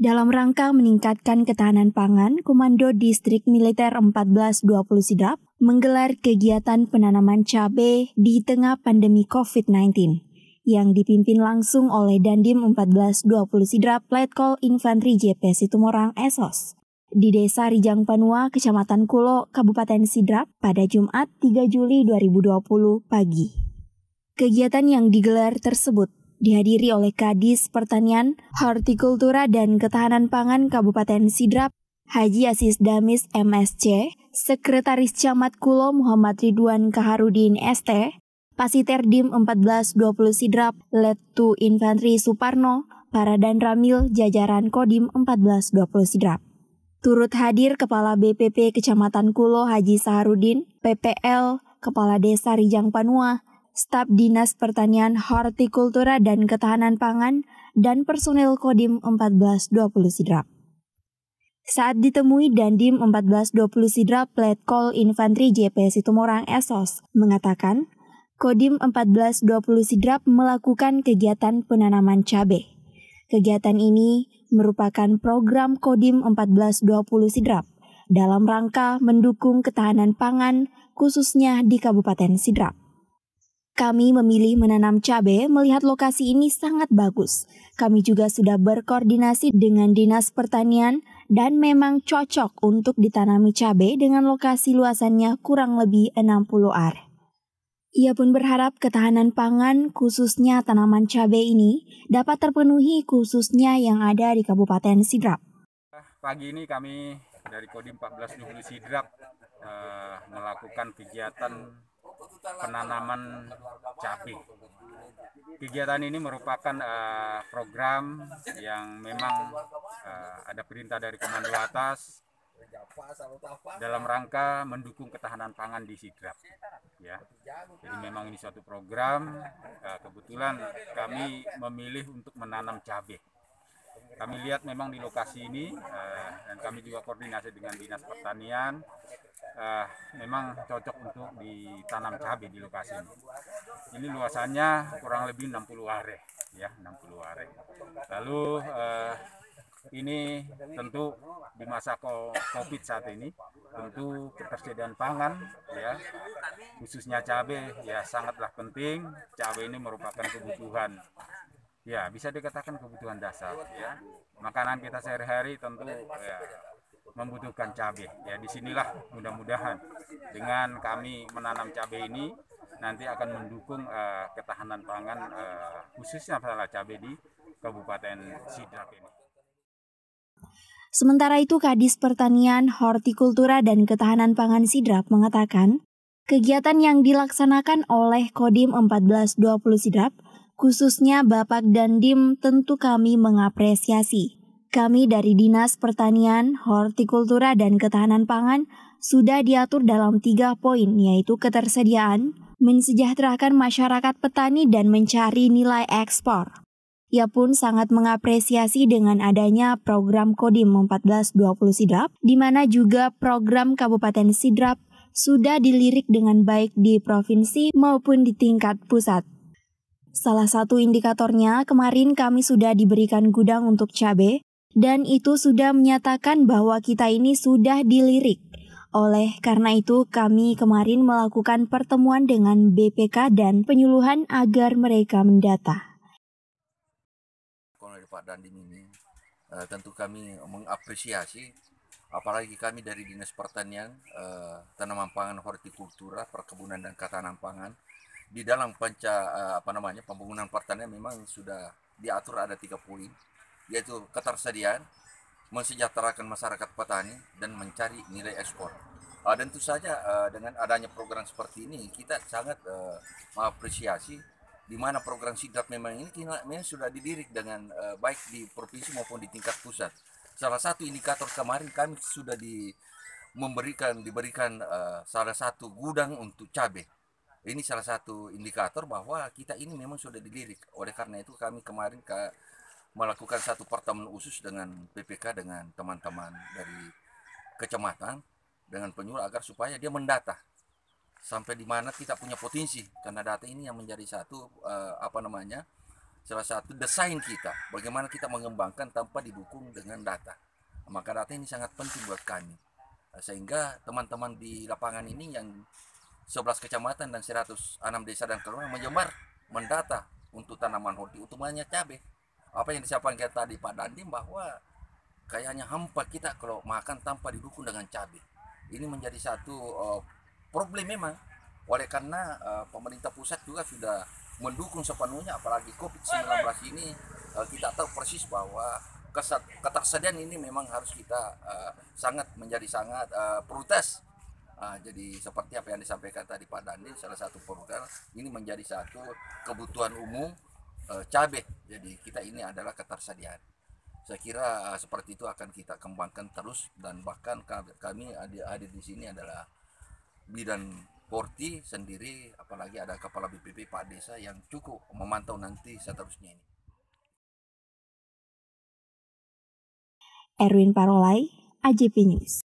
Dalam rangka meningkatkan ketahanan pangan, Komando Distrik Militer 1420 Sidrap menggelar kegiatan penanaman cabai di tengah pandemi COVID-19 yang dipimpin langsung oleh Dandim 1420 Sidrap Letkol Infanteri JP Situmorang Esos di Desa Rijang Panua, Kecamatan Kulo, Kabupaten Sidrap pada Jumat 3 Juli 2020 pagi. Kegiatan yang digelar tersebut dihadiri oleh Kadis Pertanian, Hortikultura dan Ketahanan Pangan Kabupaten Sidrap, Haji Asis Damis MSC, Sekretaris Camat Kulo Muhammad Ridwan Kaharudin ST, Pasiter Dim 1420 Sidrap, Letu Infantri Suparno, para dan Ramil jajaran Kodim 1420 Sidrap. Turut hadir Kepala BPP Kecamatan Kulo Haji Saharudin, PPL, Kepala Desa Rijang Panua, staf Dinas Pertanian Hortikultura dan Ketahanan Pangan, dan personil Kodim 1420 Sidrap. Saat ditemui Dandim 1420 Sidrap Letkol Infanteri JP Situmorang Esos mengatakan, Kodim 1420 Sidrap melakukan kegiatan penanaman cabai. Kegiatan ini merupakan program Kodim 1420 Sidrap dalam rangka mendukung ketahanan pangan khususnya di Kabupaten Sidrap. Kami memilih menanam cabai melihat lokasi ini sangat bagus. Kami juga sudah berkoordinasi dengan Dinas Pertanian dan memang cocok untuk ditanami cabai dengan lokasi luasannya kurang lebih 60 ar. Ia pun berharap ketahanan pangan khususnya tanaman cabai ini dapat terpenuhi khususnya yang ada di Kabupaten Sidrap. Pagi ini kami dari Kodim 14 Nugli Sidrap eh, melakukan kegiatan penanaman cabai. Kegiatan ini merupakan uh, program yang memang uh, ada perintah dari Komando Atas dalam rangka mendukung ketahanan pangan di Sidrap. Ya. Jadi memang ini suatu program. Uh, kebetulan kami memilih untuk menanam cabai kami lihat memang di lokasi ini uh, dan kami juga koordinasi dengan dinas pertanian uh, memang cocok untuk ditanam cabai di lokasi ini. Ini luasannya kurang lebih 60 are ya 60 are. Lalu uh, ini tentu di masa COVID saat ini tentu ketersediaan pangan ya khususnya cabai ya sangatlah penting cabai ini merupakan kebutuhan ya bisa dikatakan kebutuhan dasar ya makanan kita sehari-hari tentu ya, membutuhkan cabai ya disinilah mudah-mudahan dengan kami menanam cabai ini nanti akan mendukung uh, ketahanan pangan uh, khususnya masalah cabai di Kabupaten Sidrap ini. Sementara itu Kadis Pertanian, Hortikultura dan Ketahanan Pangan Sidrap mengatakan, kegiatan yang dilaksanakan oleh Kodim 1420 Sidrap khususnya Bapak Dandim tentu kami mengapresiasi. Kami dari Dinas Pertanian, Hortikultura, dan Ketahanan Pangan sudah diatur dalam tiga poin yaitu ketersediaan, mensejahterakan masyarakat petani, dan mencari nilai ekspor. Ia pun sangat mengapresiasi dengan adanya program Kodim 1420 Sidrap, di mana juga program Kabupaten Sidrap sudah dilirik dengan baik di provinsi maupun di tingkat pusat. Salah satu indikatornya kemarin kami sudah diberikan gudang untuk cabai dan itu sudah menyatakan bahwa kita ini sudah dilirik. Oleh karena itu, kami kemarin melakukan pertemuan dengan BPK dan penyuluhan agar mereka mendata. Kalau Pak Dandim ini eh, tentu kami mengapresiasi, apalagi kami dari Dinas Pertanian, uh, Tanaman Pangan, Hortikultura, Perkebunan dan Ketahanan Pangan, di dalam panca eh, apa namanya pembangunan pertanian memang sudah diatur ada tiga poin yaitu ketersediaan, mensejahterakan masyarakat petani dan mencari nilai ekspor. Eh, dan tentu saja eh, dengan adanya program seperti ini kita sangat mengapresiasi di mana program sidrap memang ini memang sudah didirik dengan baik di provinsi maupun di tingkat pusat. Salah satu indikator kemarin kami sudah di memberikan diberikan uh, salah satu gudang untuk cabai ini salah satu indikator bahwa kita ini memang sudah dilirik. Oleh karena itu kami kemarin ke, melakukan satu pertemuan khusus dengan PPK dengan teman-teman dari kecamatan dengan penyuluh agar supaya dia mendata sampai di mana kita punya potensi karena data ini yang menjadi satu uh, apa namanya salah satu desain kita bagaimana kita mengembangkan tanpa didukung dengan data maka data ini sangat penting buat kami sehingga teman-teman di lapangan ini yang 11 kecamatan dan 106 desa dan kelurahan menyebar mendata untuk tanaman horti utamanya cabai apa yang disiapkan kita tadi Pak Dandim bahwa kayaknya hampa kita kalau makan tanpa didukung dengan cabai ini menjadi satu uh, problem memang oleh karena uh, pemerintah pusat juga sudah mendukung sepenuhnya apalagi COVID-19 ini uh, kita tahu persis bahwa ketersediaan ini memang harus kita uh, sangat menjadi sangat uh, protes uh, jadi seperti apa yang disampaikan tadi Pak Dandi salah satu program ini menjadi satu kebutuhan umum uh, eh, cabai jadi kita ini adalah ketersediaan saya kira uh, seperti itu akan kita kembangkan terus dan bahkan kami ada di sini adalah bidan Porti sendiri apalagi ada kepala BPP Pak Desa yang cukup memantau nanti seterusnya ini Erwin Parolai, AJP News